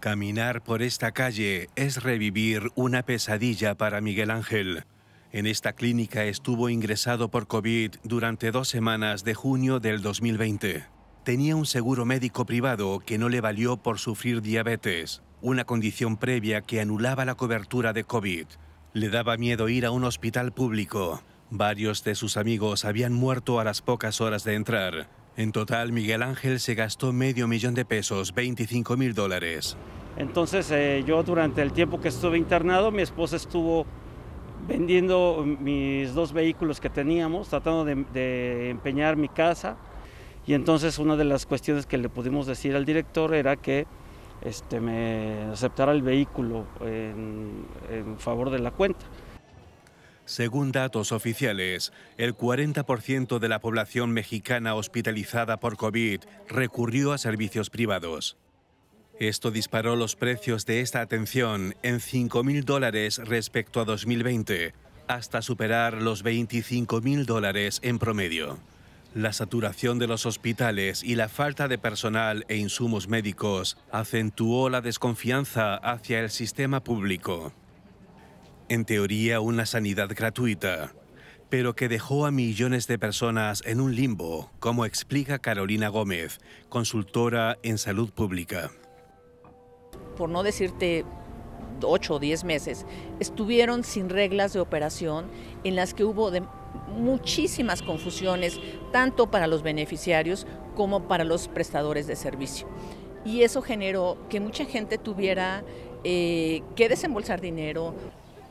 Caminar por esta calle es revivir una pesadilla para Miguel Ángel. En esta clínica estuvo ingresado por COVID durante dos semanas de junio del 2020. Tenía un seguro médico privado que no le valió por sufrir diabetes, una condición previa que anulaba la cobertura de COVID. Le daba miedo ir a un hospital público. Varios de sus amigos habían muerto a las pocas horas de entrar. En total, Miguel Ángel se gastó medio millón de pesos, 25 mil dólares. Entonces, eh, yo durante el tiempo que estuve internado, mi esposa estuvo vendiendo mis dos vehículos que teníamos, tratando de, empeñar mi casa. Y entonces una de las cuestiones que le pudimos decir al director era que este, me aceptara el vehículo en, en favor de la cuenta. Según datos oficiales, el 40% de la población mexicana hospitalizada por COVID recurrió a servicios privados. Esto disparó los precios de esta atención en 5.000 dólares respecto a 2020, hasta superar los 25.000 dólares en promedio. La saturación de los hospitales y la falta de personal e insumos médicos acentuó la desconfianza hacia el sistema público en teoría una sanidad gratuita, pero que dejó a millones de personas en un limbo, como explica Carolina Gómez, consultora en salud pública. Por no decirte 8 o 10 meses, estuvieron sin reglas de operación en las que hubo muchísimas confusiones, tanto para los beneficiarios como para los prestadores de servicio. Y eso generó que mucha gente tuviera eh, que desembolsar dinero,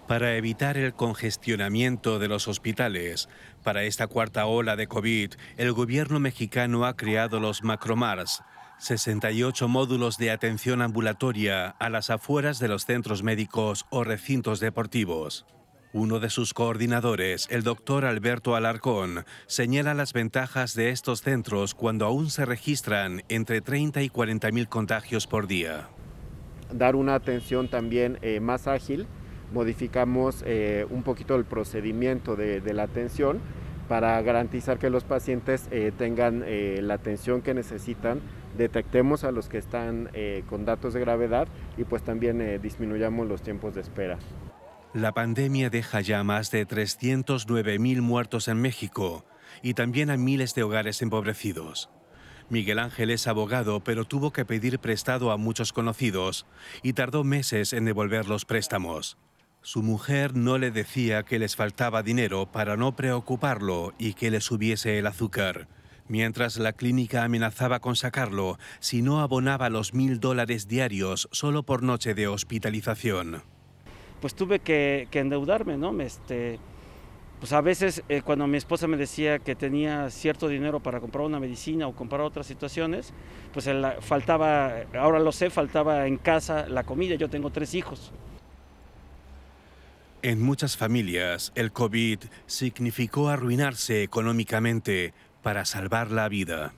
para evitar el congestionamiento de los hospitales. Para esta cuarta ola de COVID, el gobierno mexicano ha creado los Macromars, 68 módulos de atención ambulatoria a las afueras de los centros médicos o recintos deportivos. Uno de sus coordinadores, el doctor Alberto Alarcón, señala las ventajas de estos centros cuando aún se registran entre 30 y 40 mil contagios por día. Dar una atención también eh, más ágil modificamos eh, un poquito el procedimiento de, la atención para garantizar que los pacientes eh, tengan eh, la atención que necesitan, detectemos a los que están con datos de gravedad y pues también disminuyamos los tiempos de espera. La pandemia deja ya más de mil muertos en México y también a miles de hogares empobrecidos. Miguel Ángel es abogado, pero tuvo que pedir prestado a muchos conocidos y tardó meses en devolver los préstamos. Su mujer no le decía que les faltaba dinero para no preocuparlo y que le subiese el azúcar. Mientras la clínica amenazaba con sacarlo si no abonaba los mil dólares diarios solo por noche de hospitalización. Pues tuve que, endeudarme, ¿no? Este, pues a veces eh, cuando mi esposa me decía que tenía cierto dinero para comprar una medicina o comprar otras situaciones, pues faltaba, ahora lo sé, faltaba en casa la comida, yo tengo tres hijos. En muchas familias, el COVID significó arruinarse económicamente para salvar la vida.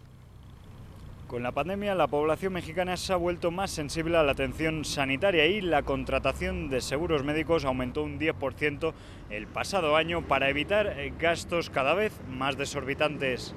Con la pandemia, la población mexicana se ha vuelto más sensible a la atención sanitaria y la contratación de seguros médicos aumentó un 10% el pasado año para evitar eh, gastos cada vez más desorbitantes.